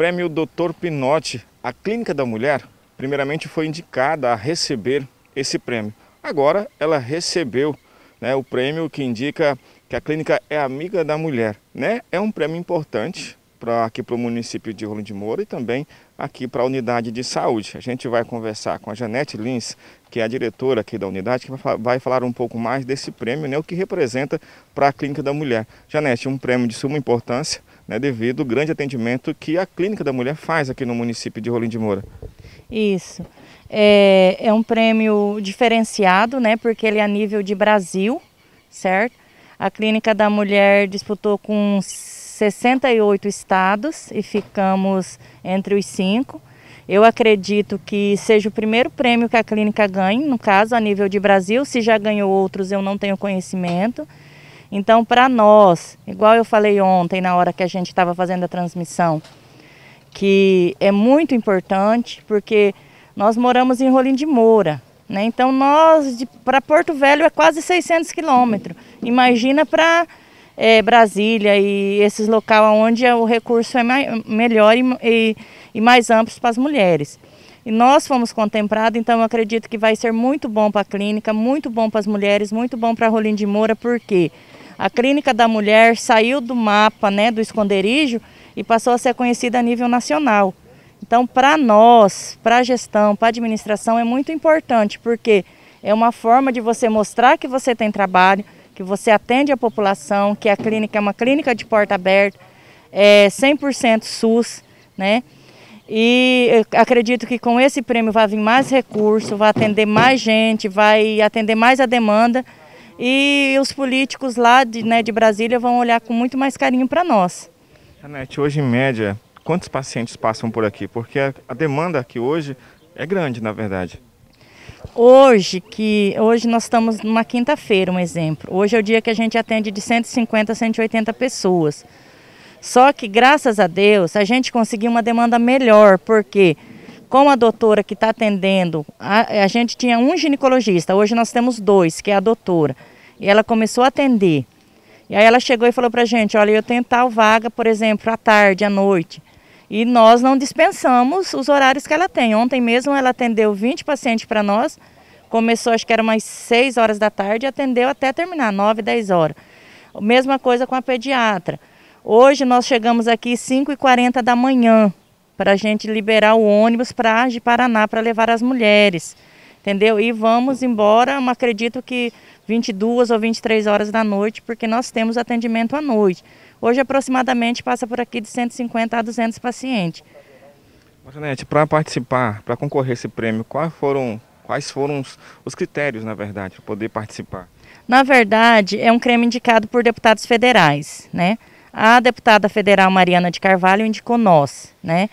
Prêmio Dr. Pinotti, a Clínica da Mulher, primeiramente foi indicada a receber esse prêmio. Agora ela recebeu né, o prêmio que indica que a clínica é amiga da mulher. Né? É um prêmio importante aqui para o município de Rolim de Moura e também aqui para a unidade de saúde. A gente vai conversar com a Janete Lins, que é a diretora aqui da unidade, que vai falar um pouco mais desse prêmio, né, o que representa para a Clínica da Mulher. Janete, um prêmio de suma importância né, devido ao grande atendimento que a Clínica da Mulher faz aqui no município de Rolim de Moura. Isso. É, é um prêmio diferenciado, né, porque ele é a nível de Brasil, certo? A Clínica da Mulher disputou com 68 estados e ficamos entre os cinco. Eu acredito que seja o primeiro prêmio que a clínica ganhe, no caso, a nível de Brasil. Se já ganhou outros, eu não tenho conhecimento. Então, para nós, igual eu falei ontem na hora que a gente estava fazendo a transmissão, que é muito importante porque nós moramos em Rolim de Moura, né? Então nós para Porto Velho é quase 600 quilômetros. Imagina para é, Brasília e esses locais onde o recurso é melhor e, e, e mais amplo para as mulheres. E nós fomos contemplados, então eu acredito que vai ser muito bom para a clínica, muito bom para as mulheres, muito bom para Rolim de Moura, porque quê? A Clínica da Mulher saiu do mapa né, do esconderijo e passou a ser conhecida a nível nacional. Então, para nós, para a gestão, para a administração, é muito importante, porque é uma forma de você mostrar que você tem trabalho, que você atende a população, que a clínica é uma clínica de porta aberta, é 100% SUS, né? E acredito que com esse prêmio vai vir mais recurso, vai atender mais gente, vai atender mais a demanda e os políticos lá de, né, de Brasília vão olhar com muito mais carinho para nós. Anete, hoje em média, quantos pacientes passam por aqui? Porque a, a demanda aqui hoje é grande, na verdade. Hoje, que hoje nós estamos numa quinta-feira, um exemplo. Hoje é o dia que a gente atende de 150 a 180 pessoas. Só que, graças a Deus, a gente conseguiu uma demanda melhor, porque com a doutora que está atendendo, a, a, gente tinha um ginecologista, hoje nós temos dois, que é a doutora. E ela começou a atender. E aí ela chegou e falou para a gente, olha, eu tenho tal vaga, por exemplo, à tarde, à noite. E nós não dispensamos os horários que ela tem. Ontem mesmo ela atendeu 20 pacientes para nós, começou acho que era umas 6 horas da tarde e atendeu até terminar, 9, 10 horas. Mesma coisa com a pediatra. Hoje nós chegamos aqui 5h40 da manhã para a gente liberar o ônibus para de Paraná para levar as mulheres, entendeu? E vamos embora, acredito que 22 ou 23 horas da noite, porque nós temos atendimento à noite. Hoje, aproximadamente, passa por aqui de 150 a 200 pacientes. Janete, para participar, para concorrer a esse prêmio, quais foram, quais foram os, os critérios, na verdade, para poder participar? Na verdade, é um prêmio indicado por deputados federais, né? A deputada federal Mariana de Carvalho indicou nós, né?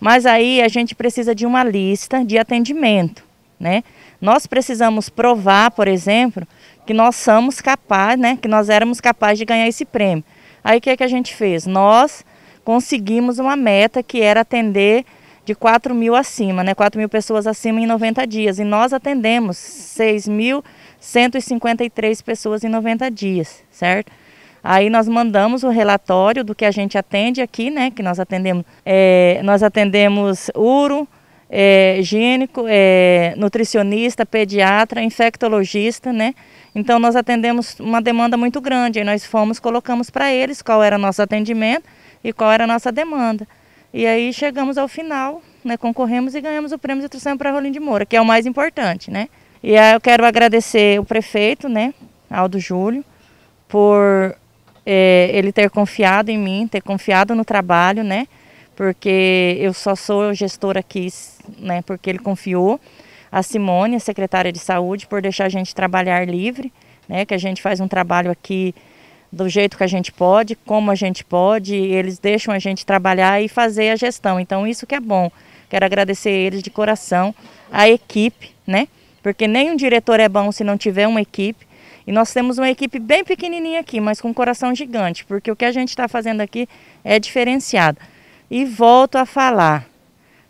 Mas aí a gente precisa de uma lista de atendimento, né? Nós precisamos provar, por exemplo, que nós somos capazes, né, que nós éramos capazes de ganhar esse prêmio. Aí o que, é que a gente fez? Nós conseguimos uma meta que era atender de 4 mil acima, né, 4 mil pessoas acima em 90 dias. E nós atendemos 6.153 pessoas em 90 dias, certo? Aí nós mandamos o relatório do que a gente atende aqui, né? Que nós atendemos, é, nós atendemos Uru é, higiênico, é, nutricionista, pediatra, infectologista, né? Então nós atendemos uma demanda muito grande e nós fomos, colocamos para eles qual era nosso atendimento e qual era a nossa demanda. E aí chegamos ao final, né, concorremos e ganhamos o prêmio de trouxemos para Rolim de Moura, que é o mais importante, né? E aí eu quero agradecer o prefeito, né, Aldo Júlio, por é, ele ter confiado em mim, ter confiado no trabalho, né? porque eu só sou gestora aqui, né, porque ele confiou a Simone, a secretária de saúde, por deixar a gente trabalhar livre, né, que a gente faz um trabalho aqui do jeito que a gente pode, como a gente pode, eles deixam a gente trabalhar e fazer a gestão. Então isso que é bom. Quero agradecer eles de coração, a equipe, né? Porque nenhum diretor é bom se não tiver uma equipe. E nós temos uma equipe bem pequenininha aqui, mas com um coração gigante, porque o que a gente está fazendo aqui é diferenciado. E volto a falar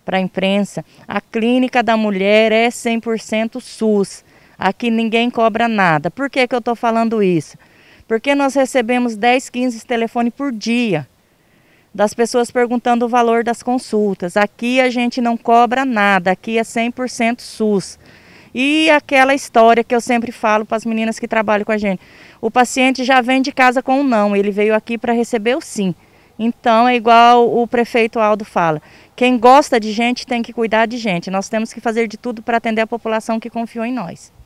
para a imprensa: a clínica da mulher é 100% SUS. Aqui ninguém cobra nada. Por que, que eu estou falando isso? Porque nós recebemos 10, 15 telefones por dia das pessoas perguntando o valor das consultas. Aqui a gente não cobra nada, aqui é 100% SUS. E aquela história que eu sempre falo para as meninas que trabalham com a gente: o paciente já vem de casa com o um não, ele veio aqui para receber o sim. Então é igual o prefeito Aldo fala: quem gosta de gente tem que cuidar de gente. Nós temos que fazer de tudo para atender a população que confiou em nós.